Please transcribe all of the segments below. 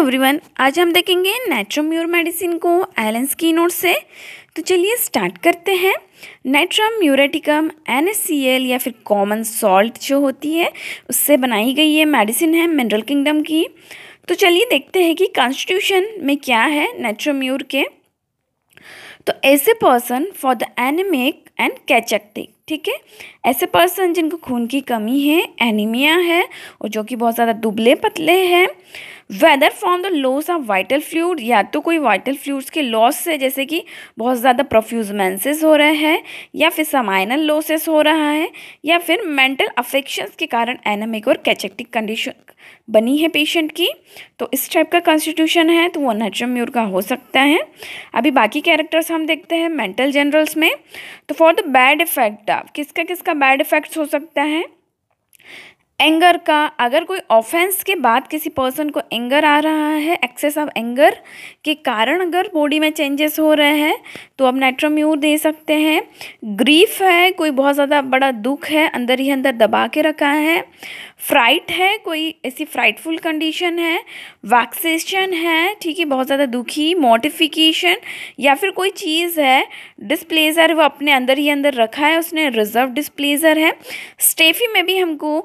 everyone आज हम देखेंगे नेट्रोम्योर मेडिसिन को एलेंस की नोट से तो चलिए स्टार्ट करते हैं नेट्रम म्यूरेटिकम एन या फिर कॉमन सॉल्ट जो होती है उससे बनाई गई ये मेडिसिन है मिनरल किंगडम की तो चलिए देखते हैं कि कॉन्स्टिट्यूशन में क्या है नेट्रोम्यूर के तो as a person for the anaemic and cachectic ठीक है ऐसे पर्सन जिनको खून की कमी है एनीमिया है और जो कि बहुत ज़्यादा दुबले पतले हैं whether from the loss of vital fluid या तो कोई वाइटल फ्लूड्स के लॉस से जैसे कि बहुत ज़्यादा प्रोफ्यूजमेंसेस हो रहे हैं या फिर समाइनल लॉसेस हो रहा है या फिर मेंटल अफेक्शंस के कारण एनमिक और कैचेक्टिक कंडीशन बनी है पेशेंट की तो इस टाइप का कॉन्स्टिट्यूशन है तो वो नचम्यूर का हो सकता है अभी बाकी कैरेक्टर्स हम देखते हैं मेंटल जनरल्स में तो फॉर द बैड इफेक्ट किसका किसका बैड इफ़ेक्ट्स हो सकता है एंगर का अगर कोई ऑफेंस के बाद किसी पर्सन को एंगर आ रहा है एक्सेस ऑफ एंगर के कारण अगर बॉडी में चेंजेस हो रहे हैं तो आप नेट्रोम्यूर दे सकते हैं ग्रीफ है कोई बहुत ज़्यादा बड़ा दुख है अंदर ही अंदर दबा के रखा है फ्राइट है कोई ऐसी फ्राइटफुल कंडीशन है वैक्सेशन है ठीक है बहुत ज़्यादा दुखी मोटिफिकेशन या फिर कोई चीज़ है डिस्प्लेजर वो अपने अंदर ही अंदर रखा है उसने रिजर्व डिस्प्लेजर है स्टेफी में भी हमको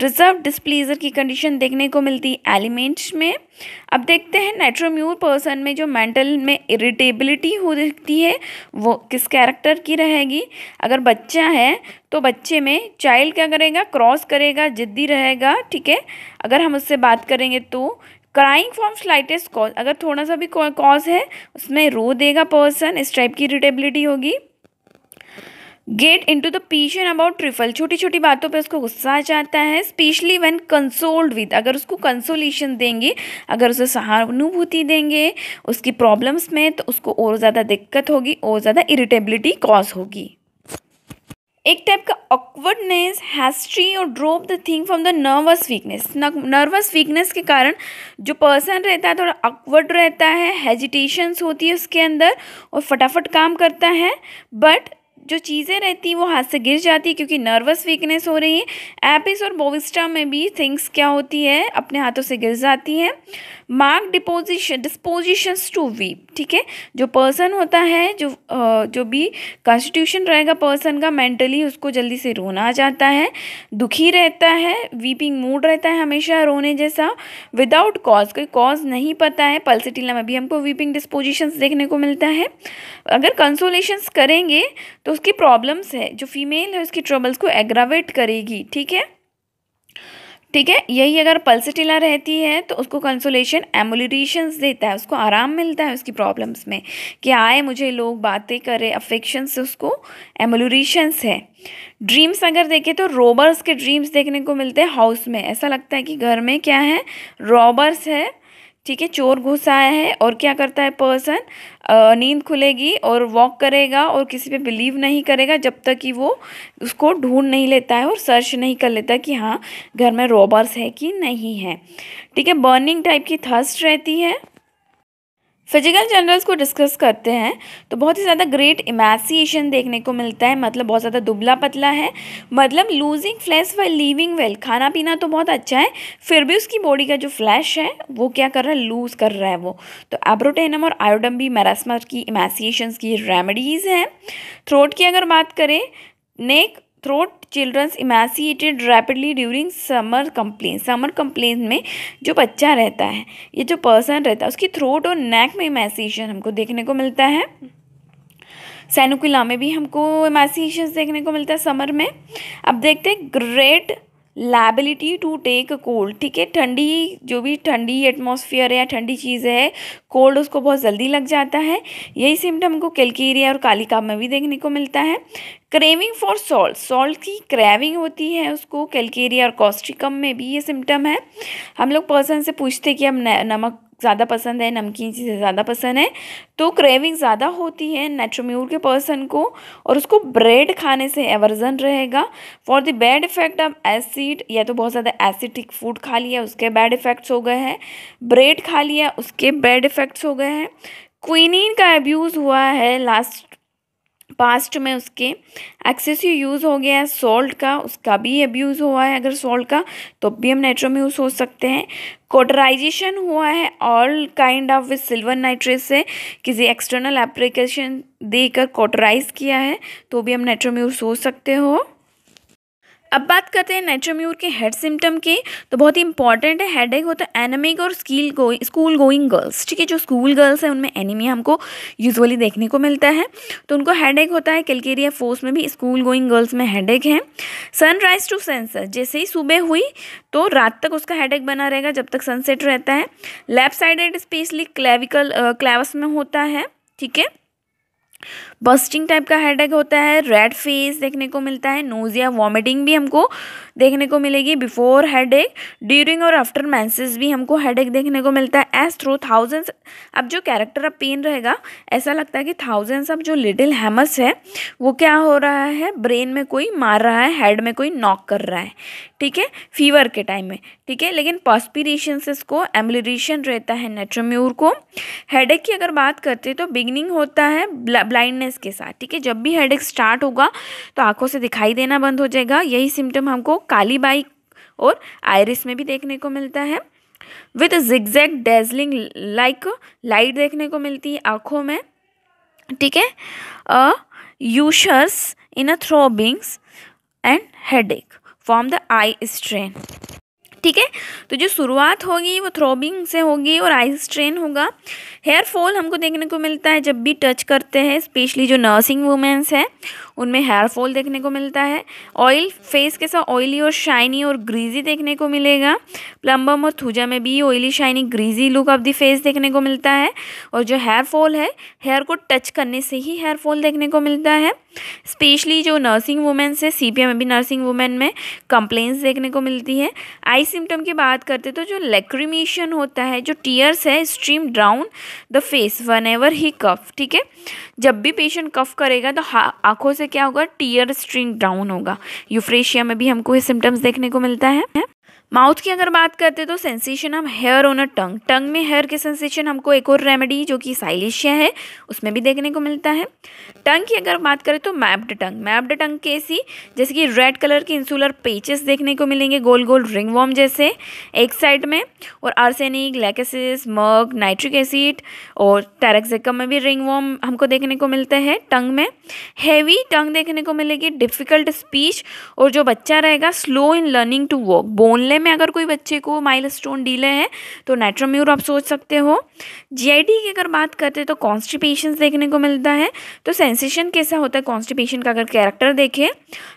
रिजर्व डिस्प्लेजर की कंडीशन देखने को मिलती है एलिमेंट्स में अब देखते हैं नेट्रोम्यूर पर्सन में जो मेंटल में इरिटेबिलिटी हो सकती है वो किस कैरेक्टर की रहेगी अगर बच्चा है तो बच्चे में चाइल्ड क्या करेगा क्रॉस करेगा जिद्दी रहेगा ठीक है अगर हम उससे बात करेंगे तो क्राइंग फ्रॉम स्लाइटेस्ट कॉज अगर थोड़ा सा भी कॉज है उसमें रो देगा पर्सन इस टाइप की इरिटेबिलिटी होगी get into the passion about trifle छोटी छोटी बातों पे उसको गुस्सा आ जाता है स्पेशली वेन कंसोल्ड विद अगर उसको कंसोलेशन देंगे अगर उसे सहानुभूति देंगे उसकी प्रॉब्लम्स में तो उसको और ज़्यादा दिक्कत होगी और ज़्यादा इरिटेबिलिटी कॉज होगी एक टाइप का ऑकवर्डनेस हैस्ट्री और drop the thing from the nervous weakness nervous weakness के कारण जो पर्सन रहता है थोड़ा ऑकवर्ड रहता है हेजिटेशंस होती है उसके अंदर और फटाफट काम करता है बट जो चीज़ें रहती हैं वो हाथ से गिर जाती है क्योंकि नर्वस वीकनेस हो रही है एपिस और बोविस्टा में भी थिंग्स क्या होती है अपने हाथों से गिर जाती हैं mark deposition dispositions to weep ठीक है जो पर्सन होता है जो जो भी कॉन्स्टिट्यूशन रहेगा पर्सन का मेंटली उसको जल्दी से रोना आ जाता है दुखी रहता है वीपिंग मूड रहता है हमेशा रोने जैसा विदाउट कॉज कोई कॉज नहीं पता है पल्सिटिला में भी हमको वीपिंग डिस्पोजिशंस देखने को मिलता है अगर कंसोलेशंस करेंगे तो उसकी प्रॉब्लम्स है जो फीमेल है उसकी ट्रबल्स को एग्रावेट करेगी ठीक है ठीक है यही अगर पल्सटिला रहती है तो उसको कंसोलेशन एमोलिडिशंस देता है उसको आराम मिलता है उसकी प्रॉब्लम्स में कि आए मुझे लोग बातें करें अफेक्शन से उसको एमोलिडिशंस है ड्रीम्स अगर देखें तो रोबर्स के ड्रीम्स देखने को मिलते हैं हाउस में ऐसा लगता है कि घर में क्या है रॉबर्स है ठीक है चोर घुस आया है और क्या करता है पर्सन नींद खुलेगी और वॉक करेगा और किसी पे बिलीव नहीं करेगा जब तक कि वो उसको ढूंढ नहीं लेता है और सर्च नहीं कर लेता कि हाँ घर में रॉबर्स है कि नहीं है ठीक है बर्निंग टाइप की थर्स्ट रहती है फिजिकल जनरल्स को डिस्कस करते हैं तो बहुत ही ज़्यादा ग्रेट इमेसिएशन देखने को मिलता है मतलब बहुत ज़्यादा दुबला पतला है मतलब losing flesh while living well खाना पीना तो बहुत अच्छा है फिर भी उसकी बॉडी का जो फ्लैश है वो क्या कर रहा है लूज़ कर रहा है वो तो एब्रोटेनम और आयोडम भी मैरासमर की इमेसिएशन की रेमडीज़ हैं थ्रोट की अगर बात करें neck throat children's emaciated rapidly during summer complain summer complain में जो बच्चा रहता है ये जो पर्सन रहता है उसकी थ्रोट और नेक में इमेसिएशन हमको देखने को मिलता है सैनुकिला में भी हमको इमेसिएशन देखने को मिलता है समर में अब देखते हैं great liability to take cold ठीक है ठंडी जो भी ठंडी एटमोसफियर है या ठंडी चीज़ है कोल्ड उसको बहुत जल्दी लग जाता है यही सिम्टम हमको कैलकेरिया और कालिका में भी देखने को मिलता है क्रेविंग फॉर सॉल्ट सॉल्ट की क्रेविंग होती है उसको कैलकेरिया और कॉस्ट्रिकम में भी ये सिम्टम है हम लोग पर्सन से पूछते कि हम नमक ज़्यादा पसंद है नमकीन चीज़ें ज़्यादा पसंद है तो क्रेविंग ज़्यादा होती है नेचुरम्यूर के पर्सन को और उसको ब्रेड खाने से एवर्जन रहेगा for the bad effect of acid या तो बहुत ज़्यादा एसिडिक फूड खा लिया उसके बैड इफेक्ट्स हो गए हैं ब्रेड खा लिया उसके बैड इफेक्ट्स हो गए हैं क्विनिन का एब्यूज़ हुआ है लास्ट पास्ट में उसके एक्सेसिव यूज़ हो गया है सॉल्ट का उसका भी अब्यूज़ हुआ है अगर सॉल्ट का तो भी हम नाइट्रोम्यूज हो सकते हैं कोटराइजेशन हुआ है all kind of with silver nitrate से किसी एक्सटर्नल एप्लीकेशन देकर कोटराइज किया है तो भी हम नाइट्रोम्यूज हो सकते हो अब बात करते हैं नेचोम्यूर के हेड सिम्टम के तो बहुत ही इंपॉर्टेंट है हेड एक होता है एनेमिक और school go, school going girls ठीक है जो स्कूल गर्ल्स हैं उनमें एनीमिया हमको यूजुअली देखने को मिलता है तो उनको हेड एक होता है कैलकेरिया फोर्स में भी स्कूल गोइंग गर्ल्स में हेड एक है सनराइज टू सनसेट जैसे ही सुबह हुई तो रात तक उसका हेड एक बना रहेगा जब तक सनसेट रहता है left sided specially clavicle clavus में होता है ठीक है बस्टिंग टाइप का एक होता है रेड फेस देखने को मिलता है नोज या वॉमिटिंग भी हमको देखने को मिलेगी बिफोर एक ड्यूरिंग और आफ्टर मैंसेस भी हमको एक देखने को मिलता है एज थ्रो थाउजेंड्स अब जो कैरेक्टर ऑफ पेन रहेगा ऐसा लगता है कि थाउजेंड्स अब जो लिटिल हैमर्स है वो क्या हो रहा है ब्रेन में कोई मार रहा है हेड में कोई नॉक कर रहा है ठीक है फीवर के टाइम में ठीक है लेकिन पॉस्पिरीशन से इसको एम्बलरेशन रहता है नेट्रोम्यूर को हेड की अगर बात करते तो बिगनिंग होता है ब्लाइंडनेस के साथ ठीक है जब भी हेड स्टार्ट होगा तो आंखों से दिखाई देना बंद हो जाएगा यही सिम्टम हमको काली बाई और आयरिस में भी देखने को मिलता है with zigzag dazzling like light देखने को मिलती है आँखों में ठीक है a ushers in a throbbings and headache from the eye strain ठीक है तो जो शुरुआत होगी वो थ्रोबिंग से होगी और आई स्ट्रेन होगा हेयर फॉल हमको देखने को मिलता है जब भी टच करते हैं स्पेशली जो नर्सिंग वुमेंस हैं उनमें हेयर फॉल देखने को मिलता है ऑयल फेस के साथ ऑयली और शाइनी और ग्रीजी देखने को मिलेगा प्लम्बम और थूजा में भी oily shiny greasy look of the face देखने को मिलता है और जो हेयर फॉल है हेयर को टच करने से ही हेयर फॉल देखने को मिलता है स्पेशली जो नर्सिंग वुमेन है सी पी एम भी नर्सिंग वुमेन में कंप्लेंट्स देखने को मिलती है आई सिम्टम की बात करते तो जो लेक्रीमेशन होता है जो टीयर्स है stream down the face whenever ही कफ ठीक है जब भी पेशेंट कफ करेगा तो आँखों से क्या होगा टीयर स्ट्रीम डाउन होगा यूफ्रेशिया में भी हमको ये सिम्टम्स देखने को मिलता है माउथ की अगर बात करते तो सेंसेशन हम हेयर ऑन अ टंग टंग में हेयर के सेंसेशन हमको एक और रेमेडी जो कि साइलिशिया है उसमें भी देखने को मिलता है टंग की अगर बात करें तो मैप्ड टंग मैप्ड टंग कैसी जैसे कि रेड कलर के इंसुलर पेचेस देखने को मिलेंगे गोल गोल वॉम जैसे एक साइड में और arsenic lachesis merc nitric acid और टैरक्सिकम में भी रिंग वॉम हमको देखने को मिलता है टंग में हैवी टंग देखने को मिलेगी डिफ़िकल्ट स्पीच और जो बच्चा रहेगा slow in learning to walk बोनलेम में अगर कोई बच्चे को माइलस्टोन डीले है तो नेट्रोम्यूर आप सोच सकते हो जीआईडी की अगर बात करते तो कॉन्स्टिपेशन देखने को मिलता है तो सेंसेशन कैसा होता है कॉन्स्टिपेशन का अगर कैरेक्टर देखें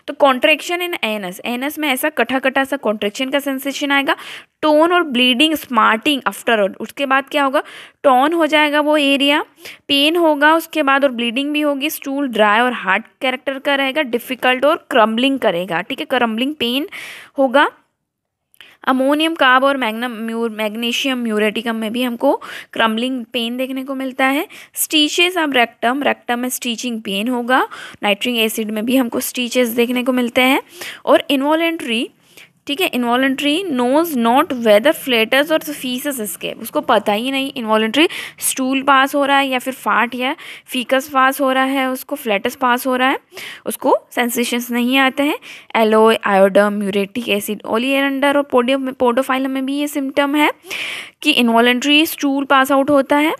तो कॉन्ट्रेक्शन इन एनस एनस में ऐसा कटा कटा सा कॉन्ट्रेक्शन का सेंसेशन आएगा टोन और ब्लीडिंग स्मार्टिंग आफ्टर उसके बाद क्या होगा टोन हो जाएगा वो एरिया पेन होगा उसके बाद और ब्लीडिंग भी होगी स्टूल ड्राई और हार्ड कैरेक्टर का रहेगा डिफिकल्ट और क्रम्बलिंग करेगा ठीक है क्रम्बलिंग पेन होगा अमोनियम काब और मैग्नम म्यूर मैग्नीशियम म्यूरेटिकम में भी हमको क्रम्बलिंग पेन देखने को मिलता है स्टीचेस अब रेक्टम रेक्टम में स्टीचिंग पेन होगा नाइट्रिक एसिड में भी हमको स्टीचेस देखने को मिलते हैं और इन्वॉलेंट्री ठीक है involuntary knows not whether flatus और फीसस इसके उसको पता ही नहीं इन्वॉलेंट्री स्टूल पास हो रहा है या फिर फाट या फीकस पास हो रहा है उसको फ्लेटस पास हो रहा है उसको सेंसेशंस नहीं आते हैं aloe iodum muriatic acid oleander और पोडियो पोडोफाइलम में भी ये सिम्टम है कि इन्वॉलेंट्री स्टूल पास आउट होता है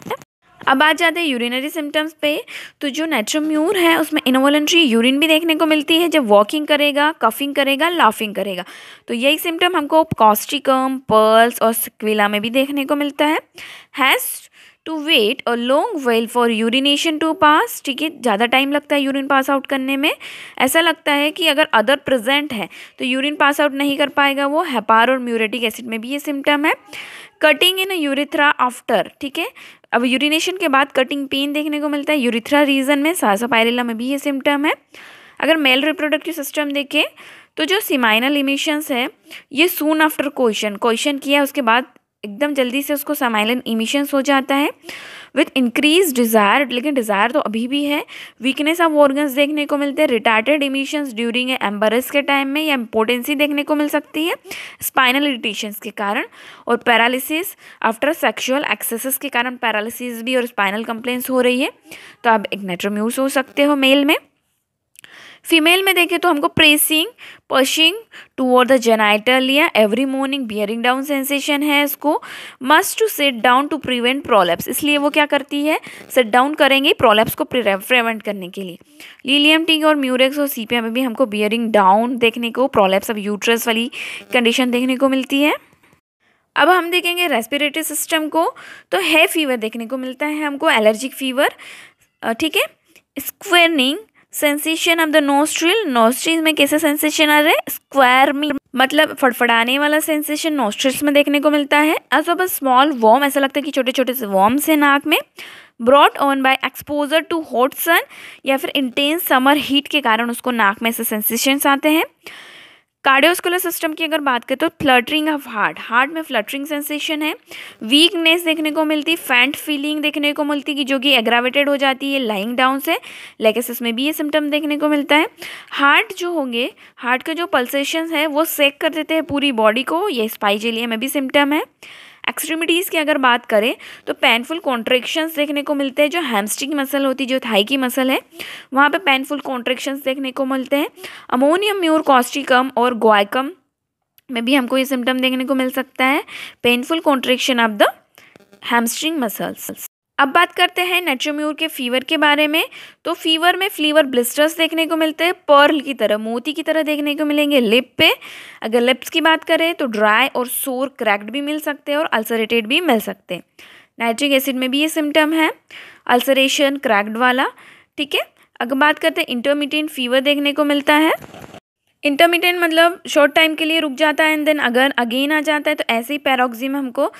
अब आ जाते हैं यूरिनरी सिम्टम्स पे तो जो नेचुरम्यूर है उसमें इनवॉलेंट्री यूरिन भी देखने को मिलती है जब वॉकिंग करेगा कफिंग करेगा लाफिंग करेगा तो यही सिम्टम हमको कॉस्टिकम पर्ल्स और सिक्विला में भी देखने को मिलता है has to wait a long while for urination to pass ठीक है ज़्यादा टाइम लगता है यूरिन पास आउट करने में ऐसा लगता है कि अगर अदर प्रेजेंट है तो यूरिन पास आउट नहीं कर पाएगा वो हैपार और म्यूरेटिक एसिड में भी ये सिम्टम है कटिंग इन यूरिथ्रा आफ्टर ठीक है अब यूरिनेशन के बाद कटिंग पेन देखने को मिलता है यूरिथ्रा रीजन में सासोपायरेला में भी ये सिम्टम है अगर मेल रिप्रोडक्टिव सिस्टम देखें तो जो सिमाइनल इमिशंस है ये सून आफ्टर क्वेश्चन क्वेश्चन किया उसके बाद एकदम जल्दी से उसको समाइलन इमिशंस हो जाता है विथ इंक्रीज डिज़ायर लेकिन डिज़ायर तो अभी भी है वीकनेस ऑफ ऑर्गन्स देखने को मिलते हैं रिटार्टेड इमिशंस ड्यूरिंग एम्बरस के टाइम में या इम्पोर्टेंसी देखने को मिल सकती है स्पाइनल इरिटेशंस के कारण और पैरालिसिस आफ्टर सेक्शुअल एक्सेसिस के कारण पैरालिसिस भी और स्पाइनल कंप्लेन्स हो रही है तो आप एक नेट्रोम्यूज हो सकते हो मेल में फीमेल में देखें तो हमको pressing pushing toward the genital या every morning bearing down sensation है इसको must to sit down to prevent prolapse इसलिए वो क्या करती है सेट डाउन करेंगे प्रोलेप्स को प्रिवेंट करने के लिए लीलियम टिंग और म्यूरेक्स और सीपिया में भी हमको बियरिंग डाउन देखने को प्रोलेप्स अब यूट्रस वाली कंडीशन देखने को मिलती है अब हम देखेंगे रेस्पिरेटरी सिस्टम को तो है फीवर देखने को मिलता है हमको एलर्जिक फीवर ठीक है स्क्वेनिंग sensation of the nostril nostril में कैसे सेंसेशन आ रहा है स्क्वायर में मतलब फड़फड़ाने वाला सेंसेशन नोस्ट्रिल्स में देखने को मिलता है एज अब स्मॉल वॉर्म ऐसा लगता है कि छोटे छोटे से वॉर्म्स हैं नाक में brought on by exposure to hot sun या फिर इंटेंस समर हीट के कारण उसको नाक में ऐसे सेंसेशंस आते हैं कार्डियोस्कुलर सिस्टम की अगर बात करें तो फ्लटरिंग ऑफ हार्ट हार्ट में फ्लटरिंग सेंसेशन है वीकनेस देखने को मिलती फैंट फीलिंग देखने को मिलती कि जो कि एग्रावेटेड हो जाती है लाइंग डाउन से लेकेसिस में भी ये सिम्टम देखने को मिलता है हार्ट जो होंगे हार्ट का जो पल्सेशन है वो सेक कर देते हैं पूरी बॉडी को ये स्पाइजेलिया में भी सिम्टम है एक्सट्रीमिटीज़ की अगर बात करें तो पेनफुल कॉन्ट्रेक्शंस देखने को मिलते हैं जो हैमस्ट्रिंग मसल होती है जो थाई की मसल है वहाँ पे पेनफुल कॉन्ट्रेक्शंस देखने को मिलते हैं अमोनियम म्यूर कॉस्टिकम और ग्वाइकम में भी हमको ये सिम्टम देखने को मिल सकता है painful contraction of the hamstring muscles अब बात करते हैं नेट्रोम्यूर के फीवर के बारे में तो फीवर में फ्लीवर ब्लिस्टर्स देखने को मिलते हैं पर्ल की तरह मोती की तरह देखने को मिलेंगे लिप पे अगर लिप्स की बात करें तो ड्राई और सोर क्रैक्ड भी मिल सकते हैं और अल्सरेटेड भी मिल सकते हैं नाइट्रिक एसिड में भी ये सिम्टम है अल्सरेशन क्रैक्ड वाला ठीक है अगर बात करते हैं इंटरमीडिएट फीवर देखने को मिलता है इंटरमीडियंट मतलब शॉर्ट टाइम के लिए रुक जाता है एंड देन अगर अगेन आ जाता है तो ऐसे ही पैरोक्जिम हमको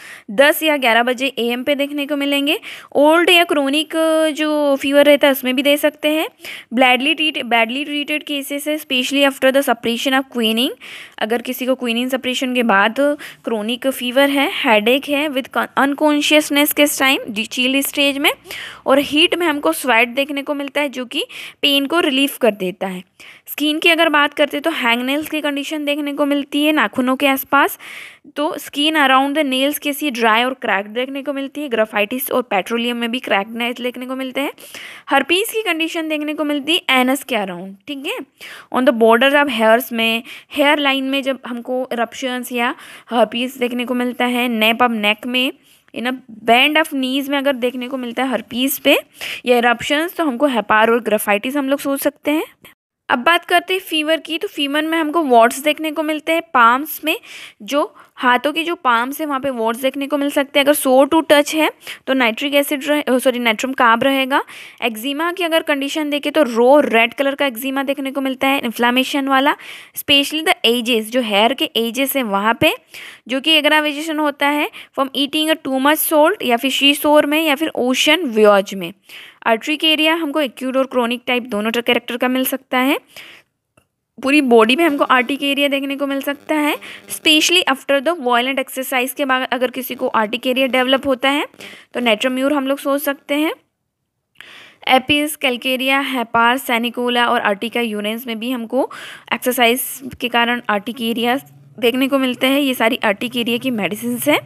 दस या ग्यारह बजे ए पे देखने को मिलेंगे ओल्ड या क्रोनिक जो फीवर रहता है उसमें भी दे सकते हैं badly treat badly treated cases है specially after the suppression of quinine अगर किसी को क्वीनिंग सपरेशन के बाद क्रोनिक फीवर है हेड है विद अनकॉन्शियसनेस किस टाइम चील स्टेज में और हीट में हमको स्वेट देखने को मिलता है जो कि पेन को रिलीफ कर देता है स्किन की अगर बात करते तो हैंग नेल्स की कंडीशन देखने को मिलती है नाखूनों के आसपास तो स्किन अराउंड द नेल्स के सी ड्राई और क्रैक देखने को मिलती है ग्राफाइटिस और पेट्रोलियम में भी क्रैक नेल्स देखने को मिलते हैं पीस की कंडीशन देखने को मिलती है एनस के अराउंड ठीक है on the border of hairs में हेयर लाइन में जब हमको रप्शंस या पीस देखने को मिलता है नेप अब नेक में इन अ बैंड ऑफ नीज में अगर देखने को मिलता है हर पीस पे या इरप्शंस तो हमको हेपार और ग्राफाइटिस हम लोग सोच सकते हैं अब बात करते हैं फीवर की तो फीवर में हमको वॉर्ड्स देखने को मिलते हैं पाम्स में जो हाथों की जो पाम्स है वहाँ पे वॉर्ड्स देखने को मिल सकते हैं अगर सो टू टच है तो nitric acid sorry natrum carb रहेगा एक्जिमा की अगर कंडीशन देखें तो रो रेड कलर का एक्जिमा देखने को मिलता है इन्फ्लामेशन वाला स्पेशली द एजेस जो हेयर के एजेस हैं वहाँ पे जो कि एग्रावेजेशन होता है from eating a too much salt या फिर शीशोर में या फिर ओशन व्योज में आर्टरी के एरिया हमको एक्यूट और क्रोनिक टाइप दोनों कैरेक्टर का मिल सकता है पूरी बॉडी में हमको आर्टिक एरिया देखने को मिल सकता है specially after the violent exercise के बाद अगर किसी को आर्टिक एरिया डेवलप होता है तो नेट्रोम्यूर हम लोग सोच सकते हैं एपिस कैलकेरिया हैपार सैनिकोला और आर्टिका यूरेंस में भी हमको एक्सरसाइज के कारण आर्टिक एरिया देखने को मिलते हैं ये सारी आर्टिक एरिया की मेडिसिन हैं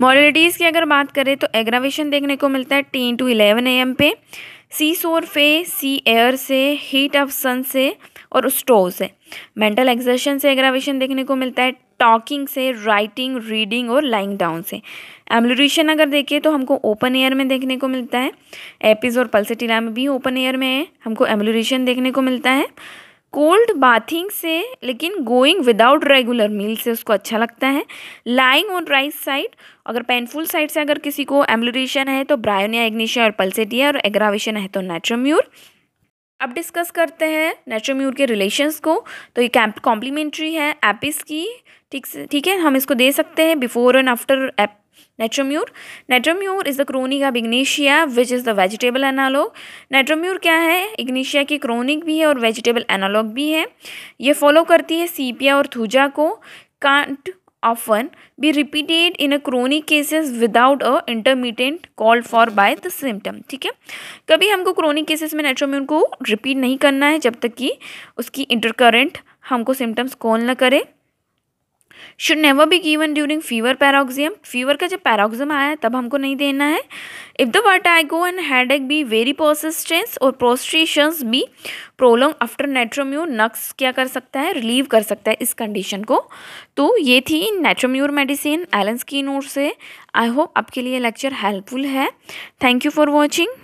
मॉडलिटीज़ की अगर बात करें तो एग्रावेशन देखने को मिलता है टेन टू इलेवन एम पे सी सोर फे सी एयर से हीट ऑफ सन से और स्टोव से मेंटल एग्जर्शन से एग्रावेशन देखने को मिलता है टॉकिंग से राइटिंग रीडिंग और लाइंग डाउन से एम्बलूशन अगर देखें तो हमको ओपन एयर में देखने को मिलता है एपिस और पल्सेटिला में भी ओपन एयर में है हमको एम्बलूशन देखने को मिलता है कोल्ड बाथिंग से लेकिन गोइंग विदाउट रेगुलर मील से उसको अच्छा लगता है लाइंग ऑन राइट साइड अगर पेनफुल साइड से अगर किसी को एम्बुलेशन है तो ब्रायोनिया एग्निशिया और पल्सेटिया और एग्रावेशन है तो नेचुरम्यूर अब डिस्कस करते हैं नेट्रोम्यूर के रिलेशंस को तो ये कैंप कॉम्प्लीमेंट्री है एपिस की ठीक से ठीक है हम इसको दे सकते हैं बिफोर एंड आफ्टर एप natrum mur natrum mur is the chronic of ignatia which is the vegetable analogue natrum mur क्या है इग्नेशिया की क्रोनिक भी है और वेजिटेबल एनालॉग भी है ये फॉलो करती है सीपिया और थूजा को can't often be repeated in a chronic cases without a intermittent call for by the symptom ठीक है कभी हमको chronic cases में नेट्रोम्यून को repeat नहीं करना है जब तक कि उसकी intercurrent हमको symptoms call ना करे should never be given during fever paroxysm fever का जब पैराग्जियम आया है तब हमको नहीं देना है if the vertigo and headache be very persistent और prostrations be prolong after natrum mur nux क्या कर सकता है रिलीव कर सकता है इस कंडीशन को तो ये थी नेट्रोम्यूर मेडिसिन एलेंस की नोट से आई होप आपके लिए लेक्चर हेल्पफुल है थैंक यू फॉर वॉचिंग